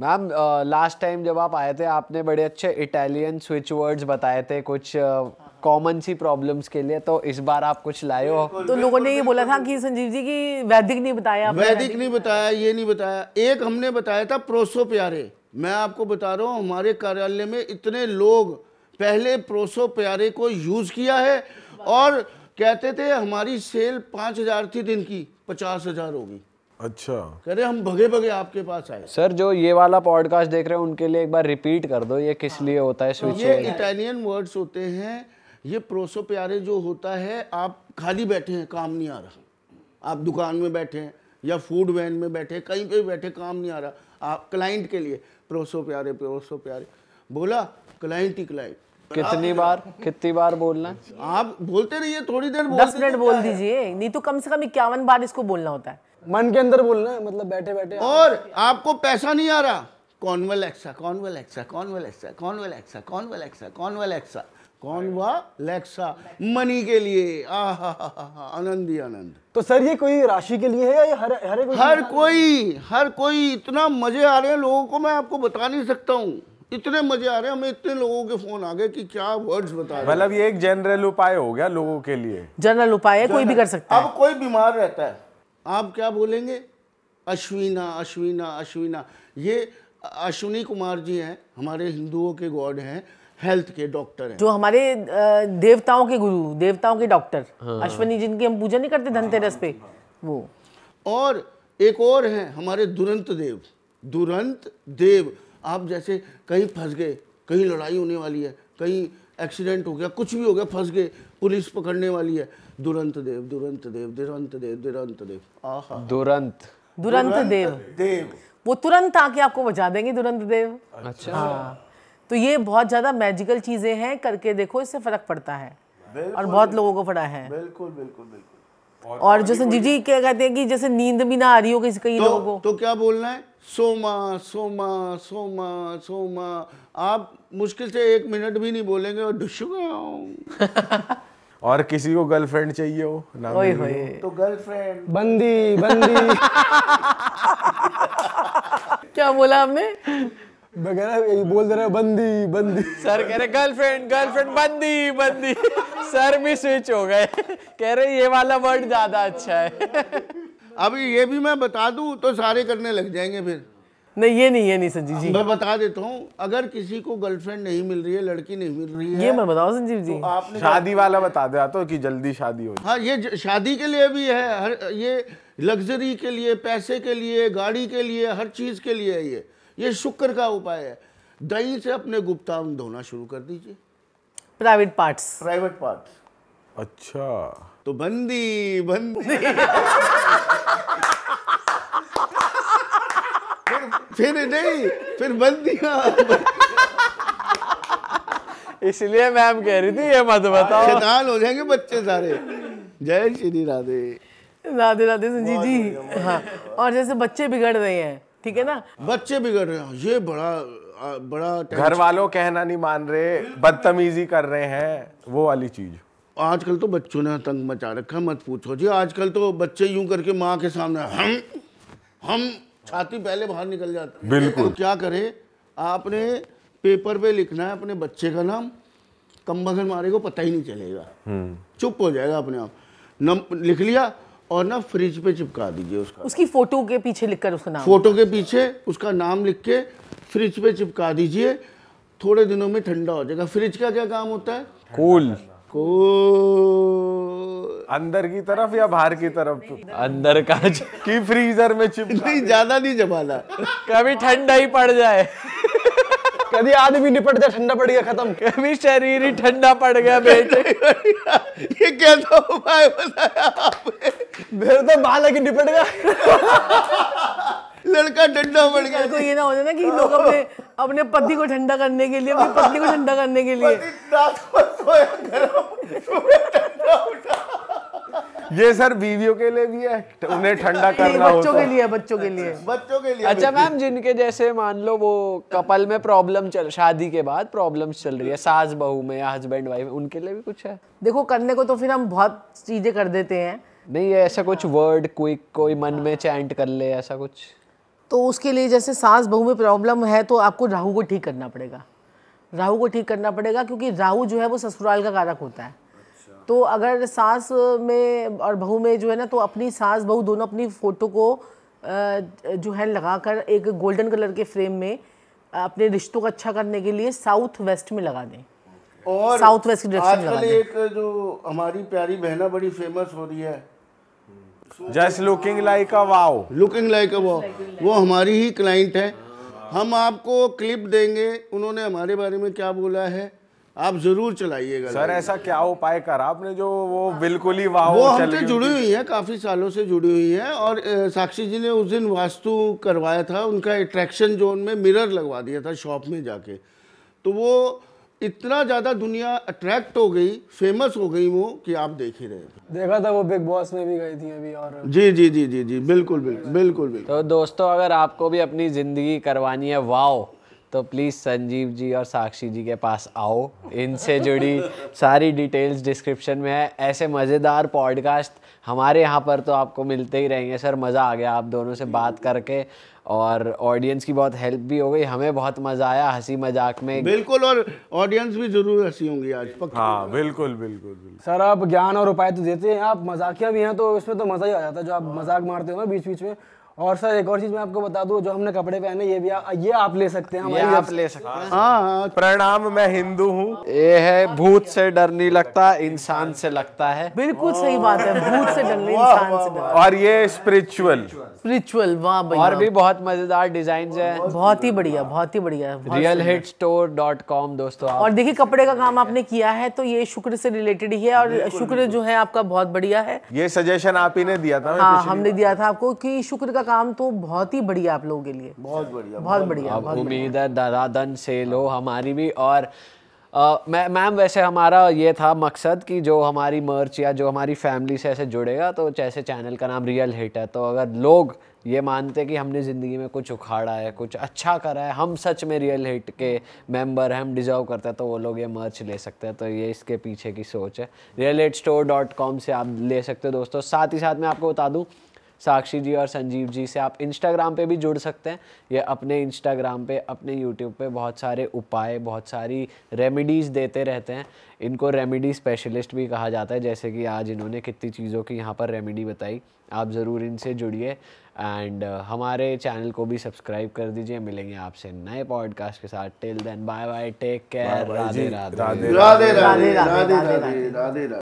Ma'am last time जब आप आए थे आपने बड़े अच्छे इटालियन स्विच वर्ड्स बताए थे कुछ कॉमन सी प्रॉब्लम्स के लिए तो इस बार आप कुछ लाए हो तो लोगों ने ये बोला था कि संजीव जी की वैदिक नहीं बताया वैदिक नहीं बताया ये नहीं बताया एक हमने बताया था प्रोसो प्यारे मैं आपको बता रहा हूँ हमारे कार्यालय में इतने लोग पहले प्रोसो प्यारे को यूज़ किया है और कहते थे हमारी सेल पाँच हज़ार थी दिन की पचास हज़ार होगी अच्छा कह रहे हम भगे भगे आपके पास आए सर जो ये वाला पॉडकास्ट देख रहे हैं उनके लिए एक बार रिपीट कर दो ये किस हाँ। लिए होता है तो ये इटालियन वर्ड्स होते हैं ये प्रोसो प्यारे जो होता है आप खाली बैठे हैं काम नहीं आ रहा आप दुकान में बैठे हैं या फूड वैन में बैठे कहीं पे बैठे काम नहीं आ रहा आप क्लाइंट के लिए प्रोसो प्यारे प्रोसो प्यारे बोला क्लाइंट ही क्लाइंट कितनी बार कितनी बार बोलना आप बोलते रहिए थोड़ी देर दस मिनट तो बोल दीजिए नहीं तो कम से कम इक्यावन बार इसको बोलना होता है मन के अंदर बोलना है मतलब बैठे बैठे और आपको पैसा नहीं आ रहा कॉनवेल एक्सा कॉनवेल एक्सा कॉनवेल एक्सा कॉनवेल एक्सा कॉनवेल एक्सा कॉनवेल एक्सा वा लेक्सा मनी के लिए आनंद ही आनंद तो सर ये कोई राशि के लिए है या हर हर कोई हर कोई हर कोई इतना मजे आ रहे हैं लोगों को मैं आपको बता नहीं सकता हूँ इतने मजे आ रहे हैं हमें इतने लोगों के फोन आ गए कि क्या वर्ड्स बता रहे मतलब ये एक जनरल उपाय हो गया लोगों के लिए जनरल उपाय है कोई भी कर सकता है अब कोई बीमार रहता है आप क्या बोलेंगे अश्विना अश्विना अश्विना ये अश्विनी कुमार जी हैं हमारे हिंदुओं के गॉड हैं हेल्थ के डॉक्टर हैं जो हमारे देवताओं के गुरु देवताओं के डॉक्टर हाँ। अश्विनी जिनकी हम पूजा नहीं करते धनतेरस पे वो और एक और हैं हमारे दुरंत देव दुरंत देव आप जैसे कहीं फंस गए कहीं लड़ाई होने वाली है कहीं एक्सीडेंट हो गया कुछ भी हो गया फंस गए पुलिस पकड़ने वाली है दुरंत देव दुरंत देव दुरंत देव दुरंत देव दुरंत दुरंत देव देव वो तुरंत आके आपको बजा देंगे दुरंत देव अच्छा हाँ। तो ये बहुत ज्यादा मैजिकल चीजें हैं करके देखो इससे फर्क पड़ता है और बहुत लोगों को पड़ा है बिल्कुल बिल्कुल बिल्कुल और, और जो संजीव जी क्या कहते हैं कि जैसे नींद भी ना आ रही हो किसी कई तो, लोगों को तो क्या बोलना है सोमा सोमा सोमा सोमा आप मुश्किल से एक मिनट भी नहीं बोलेंगे और डुशुगा और किसी को गर्लफ्रेंड चाहिए हो ना होई होई। तो गर्लफ्रेंड बंदी बंदी क्या बोला आपने बोल दे रहा बंदी बंदी सर कह रहे गर्लफ्रेंड गर्लफ्रेंड बंदी बंदी सर भी स्विच हो गए कह रहे ये वाला वर्ड ज्यादा अच्छा है अभी ये भी मैं बता दूं तो सारे करने लग जाएंगे फिर नहीं ये नहीं ये नहीं संजीव जी मैं बता देता हूँ अगर किसी को गर्लफ्रेंड नहीं मिल रही है लड़की नहीं मिल रही है ये मैं बताऊँ संजीव जी तो आपने शादी वाला बता दिया तो कि जल्दी शादी हो हाँ ये शादी के लिए भी है हर ये लग्जरी के लिए पैसे के लिए गाड़ी के लिए हर चीज़ के लिए है ये ये शुक्र का उपाय है दही से अपने गुप्ता धोना शुरू कर दीजिए प्राइवेट पार्ट्स प्राइवेट पार्ट्स अच्छा तो बंदी बंदी फिर नहीं फिर बंद दिया इसलिए मैम कह रही थी ये मत बताओ शैतान हो जाएंगे बच्चे सारे जय श्री राधे राधे राधे संजीव जी हाँ और जैसे बच्चे बिगड़ रहे हैं ठीक है ना बच्चे बिगड़ रहे हैं ये बड़ा बड़ा घर वालों कहना नहीं मान रहे बदतमीजी कर रहे हैं वो वाली चीज आजकल तो बच्चों ने तंग मचा रखा मत पूछो जी आजकल तो बच्चे यूं करके माँ के सामने हम हम छाती पहले बाहर निकल जाती है बिल्कुल तो क्या करें आपने पेपर पे लिखना है अपने बच्चे का नाम कम्बखन मारे को पता ही नहीं चलेगा हम्म। चुप हो जाएगा अपने आप नम लिख लिया और ना फ्रिज पे चिपका दीजिए उसका उसकी फोटो के पीछे लिखकर उसका नाम फोटो के पीछे उसका नाम लिख के फ्रिज पे चिपका दीजिए थोड़े दिनों में ठंडा हो जाएगा फ्रिज का क्या काम होता है कूल cool. को अंदर की तरफ या बाहर की तरफ अंदर का की फ्रीजर में चिप नहीं ज्यादा नहीं जमाना कभी ठंडा ही पड़ जाए कभी आदमी निपट जाए ठंडा पड़ गया खत्म कभी शरीर ही ठंडा पड़ गया बेटे ये कैसा उपाय बताया आपने मेरे तो बाल की निपट गया लड़का ठंडा पड़ गया तो ये ना हो जाए ना कि लोग अपने अपने पति को ठंडा करने के लिए अपनी पत्नी को ठंडा करने के लिए ये सर बीवियों के लिए भी है उन्हें ठंडा करना बच्चों तो। के लिए बच्चों के लिए बच्चों के लिए अच्छा मैम जिनके जैसे मान लो वो कपल में प्रॉब्लम चल शादी के बाद प्रॉब्लम चल रही है सास बहू में या हस्बैंड वाइफ उनके लिए भी कुछ है देखो करने को तो फिर हम बहुत चीजें कर देते हैं नहीं ऐसा कुछ वर्ड क्विक कोई मन में चैंट कर ले ऐसा कुछ तो उसके लिए जैसे सांस बहू में प्रॉब्लम है तो आपको राहु को ठीक करना पड़ेगा राहु को ठीक करना पड़ेगा क्योंकि राहु जो है वो ससुराल का कारक होता है अच्छा। तो अगर सास में और बहू में जो है ना तो अपनी सास बहू दोनों अपनी फ़ोटो को जो है लगाकर एक गोल्डन कलर के फ्रेम में अपने रिश्तों को अच्छा करने के लिए साउथ वेस्ट में लगा दें और साउथ वेस्ट की डायरेक्शन लगा दें एक जो हमारी प्यारी बहना बड़ी फेमस हो रही है just looking like a wow looking like a wow वो हमारी ही क्लाइंट है हम आपको क्लिप देंगे उन्होंने हमारे बारे में क्या बोला है आप जरूर चलाइएगा सर ऐसा क्या उपाय कर आपने जो वो बिल्कुल ही वाह वो हमसे तो जुड़ी हुई है काफ़ी सालों से जुड़ी हुई है और साक्षी जी ने उस दिन वास्तु करवाया था उनका अट्रैक्शन जोन में मिरर लगवा दिया था शॉप में जाके तो वो इतना ज़्यादा दुनिया अट्रैक्ट हो गई फेमस हो गई वो कि आप देख ही रहे देखा था वो बिग बॉस में भी गई थी अभी और जी जी जी जी जी बिल्कुल बिल्कुल बिल्कुल बिल्कुल तो दोस्तों अगर आपको भी अपनी ज़िंदगी करवानी है वाओ तो प्लीज़ संजीव जी और साक्षी जी के पास आओ इनसे जुड़ी सारी डिटेल्स डिस्क्रिप्शन में है ऐसे मज़ेदार पॉडकास्ट हमारे यहाँ पर तो आपको मिलते ही रहेंगे सर मज़ा आ गया आप दोनों से बात करके और ऑडियंस की बहुत हेल्प भी हो गई हमें बहुत मज़ा आया हंसी मजाक में बिल्कुल और ऑडियंस भी ज़रूर हंसी होंगी आज पक्का हाँ बिल्कुल बिल्कुल बिल्कुल सर आप ज्ञान और उपाय तो देते हैं आप मजाकिया भी हैं तो इसमें तो मज़ा ही आ जाता है जो आप मजाक मारते हो ना बीच बीच में और सर एक और चीज मैं आपको बता दूं जो हमने कपड़े पहने ये भी आ, ये आप ले सकते हैं हमारी आप ले सकते हैं हाँ, हाँ प्रणाम मैं हिंदू हूँ ये है भूत से डर नहीं लगता इंसान से लगता है बिल्कुल सही बात है भूत से डर नहीं इंसान से डर और ये स्पिरिचुअल रिचुअल वाह और भी बहुत मजेदार डिजाइन है बहुत ही बढ़िया बहुत ही बढ़िया real hit store dot com दोस्तों और देखिए कपड़े का काम आपने किया है तो ये शुक्र से रिलेटेड ही है और शुक्र जो है आपका बहुत बढ़िया है ये सजेशन आप ही ने दिया था हाँ हमने दिया था आपको की शुक्र का काम तो बहुत ही बढ़िया आप लोगों के लिए बहुत बढ़िया बहुत बढ़िया उम्मीद है दन से लो हमारी भी और मैम वैसे हमारा ये था मकसद कि जो हमारी मर्च या जो हमारी फैमिली से ऐसे जुड़ेगा तो जैसे चैनल का नाम रियल हिट है तो अगर लोग ये मानते कि हमने ज़िंदगी में कुछ उखाड़ा है कुछ अच्छा करा है हम सच में रियल हिट के मेंबर हैं हम डिजर्व करते हैं तो वो लोग ये मर्च ले सकते हैं तो ये इसके पीछे की सोच है real hit store dot com से आप ले सकते हो दोस्तों साथ ही साथ मैं आपको बता दूँ साक्षी जी और संजीव जी से आप इंस्टाग्राम पे भी जुड़ सकते हैं ये अपने इंस्टाग्राम पे अपने यूट्यूब पे बहुत सारे उपाय बहुत सारी रेमेडीज़ देते रहते हैं इनको रेमेडी स्पेशलिस्ट भी कहा जाता है जैसे कि आज इन्होंने कितनी चीज़ों की यहाँ पर रेमेडी बताई आप ज़रूर इनसे जुड़िए एंड uh, हमारे चैनल को भी सब्सक्राइब कर दीजिए मिलेंगे आपसे नए पॉडकास्ट के साथ till then bye bye take care Radhe Radhe Radhe Radhe Radhe Radhe Radhe